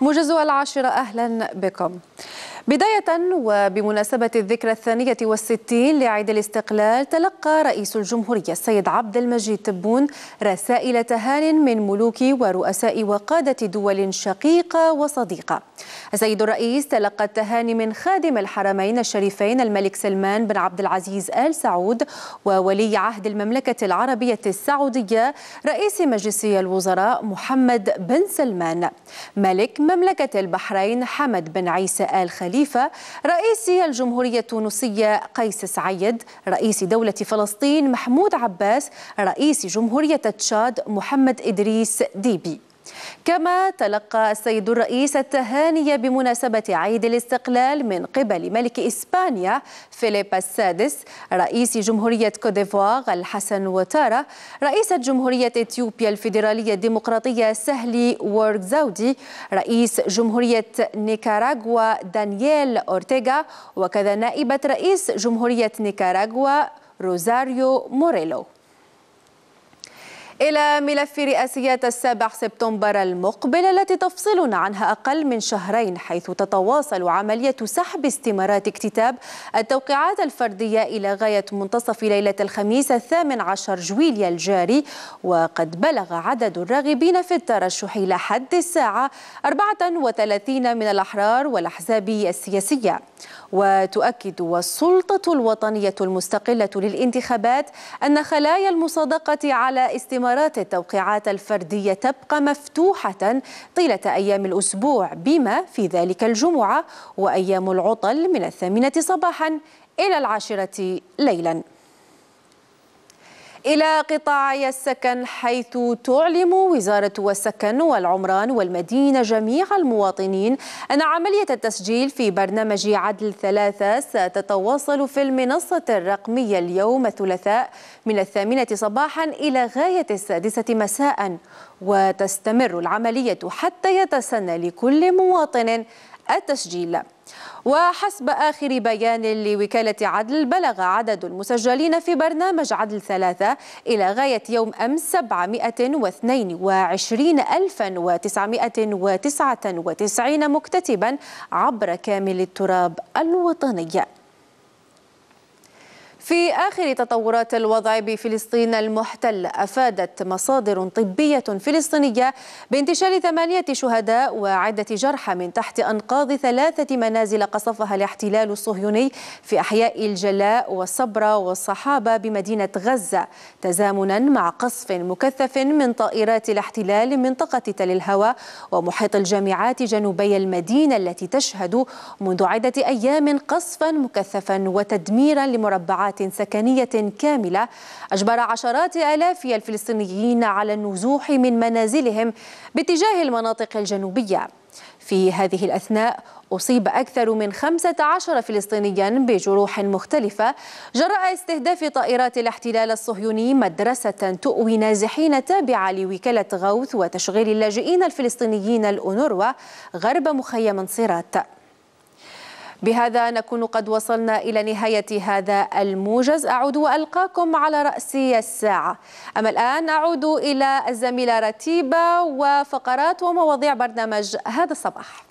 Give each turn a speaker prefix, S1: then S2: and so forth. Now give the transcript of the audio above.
S1: موجز العاشرة أهلا بكم بداية وبمناسبة الذكرى الثانية والستين لعيد الاستقلال تلقى رئيس الجمهورية السيد عبد المجيد تبون رسائل تهان من ملوك ورؤساء وقادة دول شقيقة وصديقة السيد الرئيس تلقى التهاني من خادم الحرمين الشريفين الملك سلمان بن عبد العزيز آل سعود وولي عهد المملكة العربية السعودية رئيس مجلس الوزراء محمد بن سلمان ملك مملكة البحرين حمد بن عيسى آل خليل الجيفة رئيس الجمهورية التونسية قيس سعيد رئيس دولة فلسطين محمود عباس رئيس جمهورية تشاد محمد إدريس ديبي كما تلقى السيد الرئيس التهاني بمناسبة عيد الاستقلال من قبل ملك إسبانيا فيليب السادس رئيس جمهورية كوديفوار الحسن وتارا رئيسة جمهورية إثيوبيا الفيدرالية الديمقراطية سهلي زاودي رئيس جمهورية نيكاراغوا دانييل أورتيغا وكذا نائبة رئيس جمهورية نيكاراغوا روزاريو موريلو إلى ملف رئاسيات السابع سبتمبر المقبل التي تفصلنا عنها أقل من شهرين حيث تتواصل عملية سحب استمارات اكتتاب التوقيعات الفردية إلى غاية منتصف ليلة الخميس الثامن عشر جويليا الجاري وقد بلغ عدد الراغبين في الترشح إلى حد الساعة 34 من الأحرار والأحزاب السياسية وتؤكد السلطة الوطنية المستقلة للانتخابات أن خلايا المصادقة على استمارات التوقيعات الفردية تبقى مفتوحة طيلة أيام الأسبوع بما في ذلك الجمعة وأيام العطل من الثامنة صباحا إلى العاشرة ليلاً إلى قطاعي السكن حيث تعلم وزارة السكن والعمران والمدينة جميع المواطنين أن عملية التسجيل في برنامج عدل ثلاثة ستتواصل في المنصة الرقمية اليوم الثلاثاء من الثامنة صباحا إلى غاية السادسة مساء وتستمر العملية حتى يتسنى لكل مواطن التسجيل وحسب آخر بيان لوكالة عدل بلغ عدد المسجلين في برنامج عدل ثلاثة إلى غاية يوم أمس 722999 مكتتبا عبر كامل التراب الوطني في آخر تطورات الوضع بفلسطين المحتل أفادت مصادر طبية فلسطينية بانتشال ثمانية شهداء وعدة جرحى من تحت أنقاض ثلاثة منازل قصفها الاحتلال الصهيوني في أحياء الجلاء والصبرة والصحابة بمدينة غزة تزامنا مع قصف مكثف من طائرات الاحتلال منطقة تل الهوى ومحيط الجامعات جنوبي المدينة التي تشهد منذ عدة أيام قصفا مكثفا وتدميرا لمربعات سكنية كاملة أجبر عشرات آلاف الفلسطينيين على النزوح من منازلهم باتجاه المناطق الجنوبية في هذه الأثناء أصيب أكثر من 15 فلسطينيا بجروح مختلفة جراء استهداف طائرات الاحتلال الصهيوني مدرسة تؤوي نازحين تابعة لوكالة غوث وتشغيل اللاجئين الفلسطينيين الأونروا غرب مخيم نصيرات بهذا نكون قد وصلنا إلى نهاية هذا الموجز أعود وألقاكم على رأس الساعة أما الآن أعود إلى الزميلة رتيبة وفقرات ومواضيع برنامج هذا الصباح